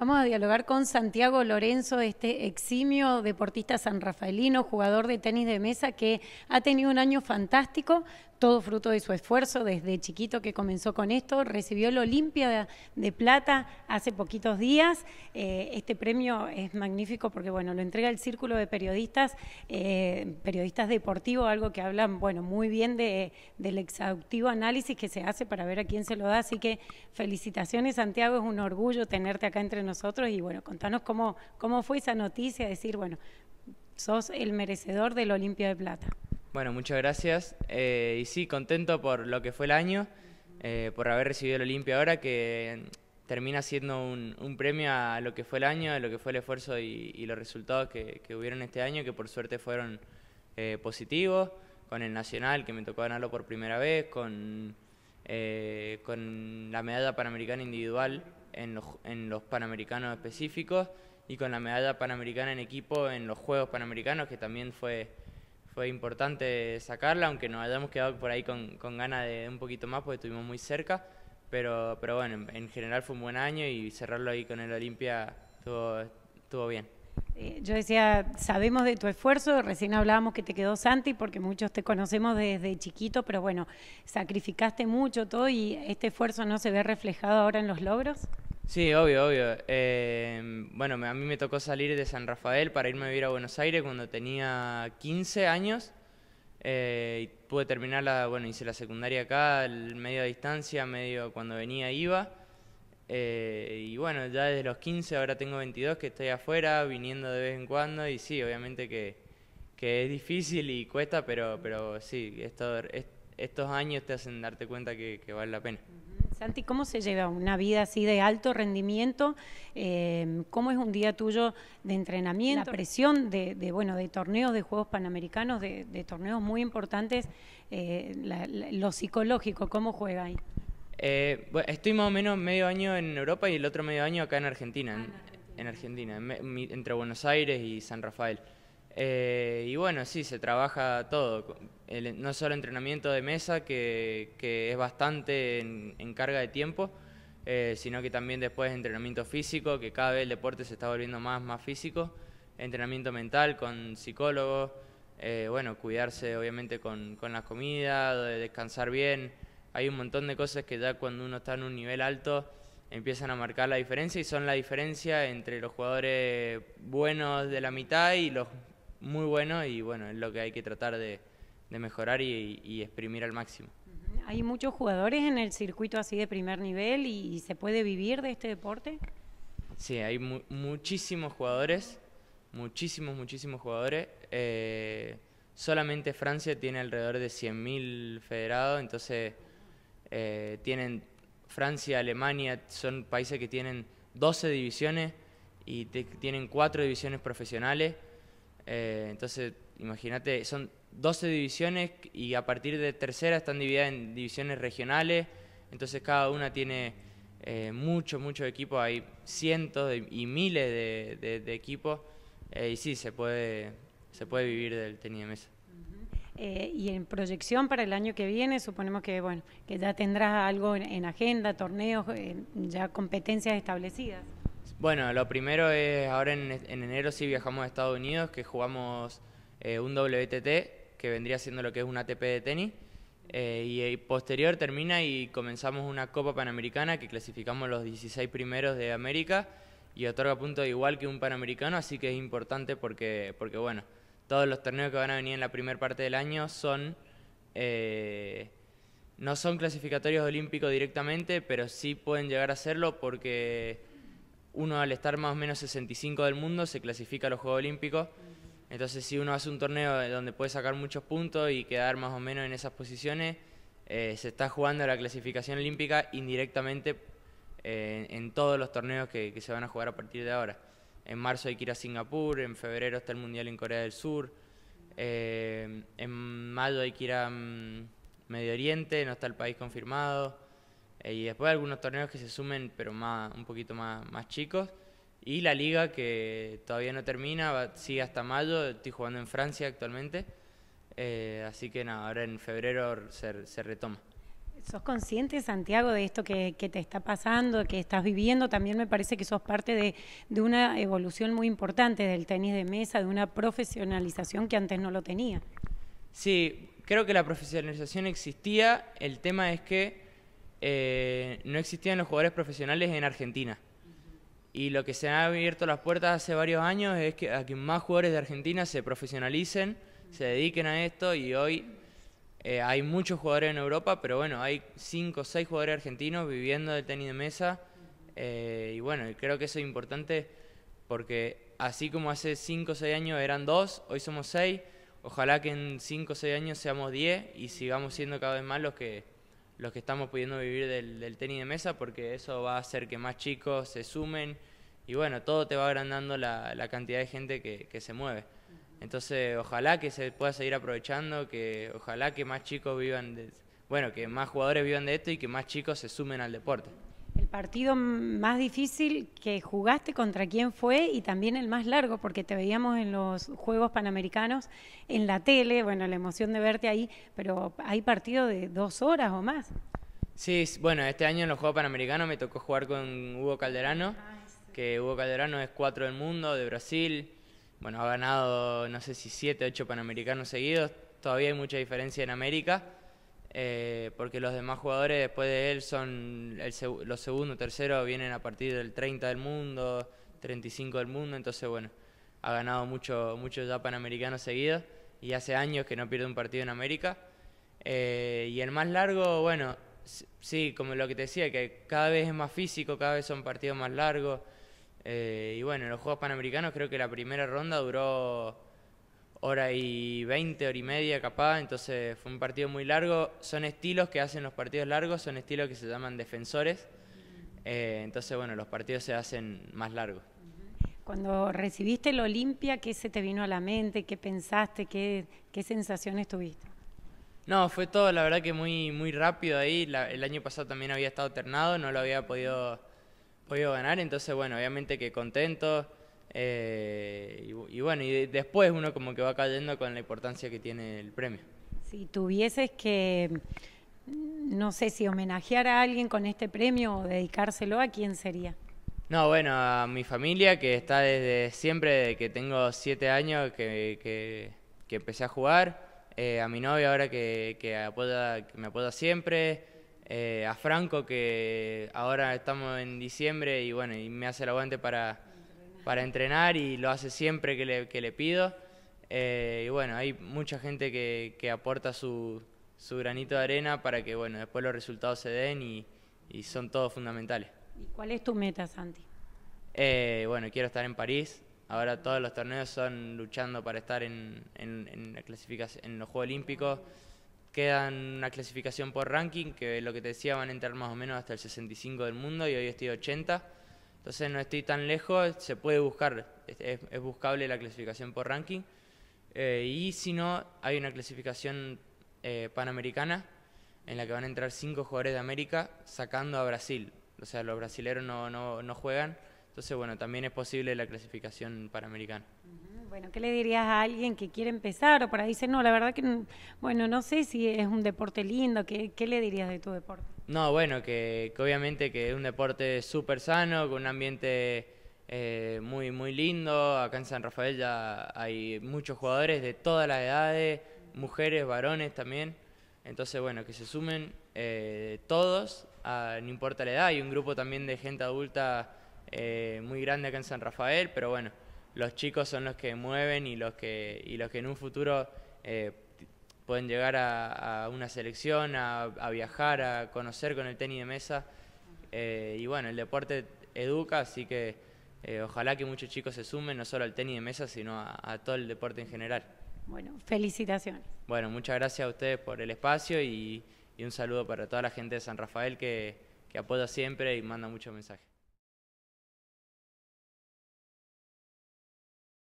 Vamos a dialogar con Santiago Lorenzo, este eximio deportista sanrafaelino, jugador de tenis de mesa que ha tenido un año fantástico, todo fruto de su esfuerzo desde chiquito que comenzó con esto, recibió el Olimpia de, Plata hace poquitos días. Eh, este premio es magnífico porque bueno, lo entrega el Círculo de Periodistas, eh, periodistas deportivos, algo que hablan bueno, muy bien del exhaustivo análisis que se hace para ver a quién se lo da. Así que felicitaciones Santiago, es un orgullo tenerte acá entre nosotros y bueno, contanos cómo, cómo fue esa noticia, decir, bueno, sos el merecedor del Olimpia de Plata. Bueno, muchas gracias. Eh, y sí, contento por lo que fue el año, eh, por haber recibido el Olimpia ahora, que termina siendo un, premio a lo que fue el año, a lo que fue el esfuerzo y, los resultados que, hubieron este año, que por suerte fueron eh, positivos, con el Nacional, que me tocó ganarlo por primera vez, con, con la medalla panamericana individual en en los panamericanos específicos y con la medalla panamericana en equipo en los Juegos Panamericanos, que también fue fue importante sacarla, aunque nos hayamos quedado por ahí con, con ganas de un poquito más, porque estuvimos muy cerca. Pero, pero bueno, en, general fue un buen año y cerrarlo ahí con el Olimpia estuvo bien. Eh, yo decía, sabemos de tu esfuerzo, recién hablábamos que te quedó Santi porque muchos te conocemos desde chiquito, pero bueno, sacrificaste mucho todo y este esfuerzo no se ve reflejado ahora en los logros. Sí, obvio, obvio. Eh, bueno, a mí me tocó salir de San Rafael para irme a vivir a Buenos Aires cuando tenía 15 años. Eh, y pude terminar la, bueno, hice la secundaria acá, medio a distancia, medio cuando venía iba. Eh, y bueno, ya desde los 15, ahora tengo 22, que estoy afuera, viniendo de vez en cuando. Y sí, obviamente que, que es difícil y cuesta, pero, pero sí, estos años te hacen darte cuenta que, que vale la pena. Santi, ¿cómo se lleva una vida así de alto rendimiento? Em, ¿Cómo es un día tuyo de entrenamiento, La presión de, bueno, de torneos, de Juegos Panamericanos, de, torneos muy importantes? Eh, lo psicológico, ¿cómo juega ahí? Eh, estoy más o menos medio año en Europa y el otro medio año acá en Argentina, en, ah, Argentina, entre Buenos Aires y San Rafael. Eh, y bueno, sí, se trabaja todo, no solo entrenamiento de mesa, que, es bastante en, carga de tiempo, eh, sino que también después entrenamiento físico, que cada vez el deporte se está volviendo más, más físico, entrenamiento mental con psicólogos, eh, bueno, cuidarse obviamente con, con comidas, comida, descansar bien, hay un montón de cosas que ya cuando uno está en un nivel alto empiezan a marcar la diferencia y son la diferencia entre los jugadores buenos de la mitad y los muy bueno y bueno, es lo que hay que tratar de, mejorar y, exprimir al máximo. ¿Hay muchos jugadores en el circuito así de primer nivel y, se puede vivir de este deporte? Sí, hay muchísimos jugadores, muchísimos, muchísimos jugadores. Eh, solamente Francia tiene alrededor de 100.000 federados, entonces eh, tienen Francia, Alemania, son países que tienen 12 divisiones y tienen cuatro divisiones profesionales eh, entonces, imagínate, son 12 divisiones y a partir de tercera están divididas en divisiones regionales, entonces cada una tiene eh, mucho mucho equipos, hay cientos y miles de, equipos, eh, y sí, se puede, se puede vivir del tenis mesa. Eh, y en proyección para el año que viene, suponemos que bueno que ya tendrás algo en agenda, torneos, ya competencias establecidas. Bueno, lo primero es, ahora en, enero sí viajamos a Estados Unidos, que jugamos eh, un WTT, que vendría siendo lo que es un ATP de tenis, eh, y, eh, posterior termina y comenzamos una Copa Panamericana que clasificamos los 16 primeros de América y otorga puntos igual que un Panamericano, así que es importante porque, porque bueno, todos los torneos que van a venir en la primera parte del año son... no son clasificatorios olímpicos directamente, pero sí pueden llegar a serlo porque uno al estar más o menos 65 del mundo se clasifica a los Juegos Olímpicos. Entonces si uno hace un torneo donde puede sacar muchos puntos y quedar más o menos en esas posiciones, eh, se está jugando la clasificación olímpica indirectamente eh, en todos los torneos que, se van a jugar a partir de ahora. En marzo hay que ir a Singapur, en febrero está el Mundial en Corea del Sur, eh, en mayo hay que ir a mm, Medio Oriente, no está el país confirmado. Eh, y después algunos torneos que se sumen, pero más, un poquito más, más chicos. Y la liga que todavía no termina, sigue hasta mayo, estoy jugando en Francia actualmente. Eh, así que nada, ahora en febrero se, retoma. ¿Sos consciente, Santiago, de esto que, te está pasando, que estás viviendo? También me parece que sos parte de, de una evolución muy importante del tenis de mesa, de una profesionalización que antes no lo tenía. Sí, creo que la profesionalización existía. El tema es que eh, no existían los jugadores profesionales en Argentina. Y lo que se han abierto las puertas hace varios años es que a más jugadores de Argentina se profesionalicen, se dediquen a esto y hoy eh, hay muchos jugadores en Europa, pero bueno, hay 5 o 6 jugadores argentinos viviendo del tenis de mesa eh, y bueno, creo que eso es importante porque así como hace 5 o 6 años eran 2, hoy somos 6, ojalá que en 5 o 6 años seamos 10 y sigamos siendo cada vez más los que los que estamos pudiendo vivir del, tenis de mesa, porque eso va a hacer que más chicos se sumen y bueno, todo te va agrandando la, la cantidad de gente que, se mueve. Entonces, ojalá que se pueda seguir aprovechando, que ojalá que más chicos vivan, bueno, que más jugadores vivan de esto y que más chicos se sumen al deporte partido más difícil que jugaste, contra quién fue y también el más largo, porque te veíamos en los Juegos Panamericanos en la tele, bueno, la emoción de verte ahí, pero hay partido de dos horas o más. Sí, bueno, este año en los Juegos Panamericanos me tocó jugar con Hugo Calderano, ah, este. que Hugo Calderano es cuatro del mundo, de Brasil, bueno, ha ganado no sé si siete, ocho Panamericanos seguidos, todavía hay mucha diferencia en América eh, porque los demás jugadores después de él son los segundos, terceros, vienen a partir del 30 del mundo, 35 del mundo, entonces bueno, ha ganado mucho, mucho ya Panamericano seguido y hace años que no pierde un partido en América. Eh, y el más largo, bueno, sí, como lo que te decía, que cada vez es más físico, cada vez son partidos más largos. Eh, y bueno, en los Juegos Panamericanos creo que la primera ronda duró hora y veinte, hora y media capaz, entonces fue un partido muy largo. Son estilos que hacen los partidos largos, son estilos que se llaman defensores, eh, entonces bueno, los partidos se hacen más largos. Cuando recibiste el Olimpia, ¿qué se te vino a la mente? ¿Qué pensaste? ¿Qué, qué sensaciones tuviste? No, fue todo, la verdad que muy, muy rápido ahí. el año pasado también había estado ternado, no lo había podido, podido ganar, entonces bueno, obviamente que contento. Eh, y, bueno, y después uno como que va cayendo con la importancia que tiene el premio. Si tuvieses que, mm, no sé, si homenajear a alguien con este premio o dedicárselo, ¿a quién sería? No, bueno, a mi familia que está desde siempre, que tengo siete años, que, empecé a jugar, eh, a mi novia ahora que, que, apoya, me apoya siempre, eh, a Franco que ahora estamos en diciembre y bueno, y me hace el aguante para para entrenar y lo hace siempre que le, pido. Eh, y bueno, hay mucha gente que, aporta su, granito de arena para que bueno, después los resultados se den y, son todos fundamentales. ¿Y cuál es tu meta, Santi? Eh, bueno, quiero estar en París. Ahora todos los torneos son luchando para estar en, la clasificación, en los Juegos Olímpicos. Quedan una clasificación por ranking, que lo que te decía van a entrar más o menos hasta el 65 del mundo y hoy estoy 80. Entonces no estoy tan lejos, se puede buscar, es, buscable la clasificación por ranking. Eh, y si no, hay una clasificación eh, panamericana en la que van a entrar cinco jugadores de América sacando a Brasil. O sea, los brasileros no, no, juegan. Entonces, bueno, también es posible la clasificación panamericana. Bueno, ¿qué le dirías a alguien que quiere empezar o para ahí no, la verdad que, bueno, no sé si es un deporte lindo, ¿qué, qué le dirías de tu deporte? No, bueno, que, obviamente que es un deporte súper sano, con un ambiente eh, muy, muy lindo. Acá en San Rafael ya hay muchos jugadores de todas las edades, mujeres, varones también. Entonces, bueno, que se sumen eh, todos, no importa la edad. Hay un grupo también de gente adulta eh, muy grande acá en San Rafael, pero bueno, los chicos son los que mueven y los que, y los que en un futuro pueden llegar a, una selección, a, viajar, a conocer con el tenis de mesa. Eh, y bueno, el deporte educa, así que eh, ojalá que muchos chicos se sumen, no solo al tenis de mesa, sino a, todo el deporte en general. Bueno, felicitaciones. Bueno, muchas gracias a ustedes por el espacio y, un saludo para toda la gente de San Rafael que, que apoya siempre y manda muchos mensajes.